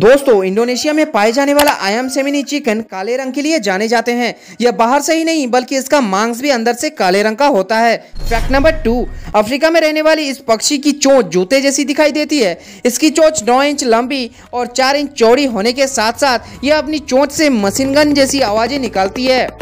दोस्तों इंडोनेशिया में पाए जाने वाला आयाम सेमिनी चिकन काले रंग के लिए जाने जाते हैं यह बाहर से ही नहीं बल्कि इसका मांस भी अंदर से काले रंग का होता है फैक्ट नंबर टू अफ्रीका में रहने वाली इस पक्षी की चोंच जूते जैसी दिखाई देती है इसकी चोंच 9 इंच लंबी और 4 इंच चौड़ी होने के साथ साथ यह अपनी चोट से मशीन गन जैसी आवाजें निकालती है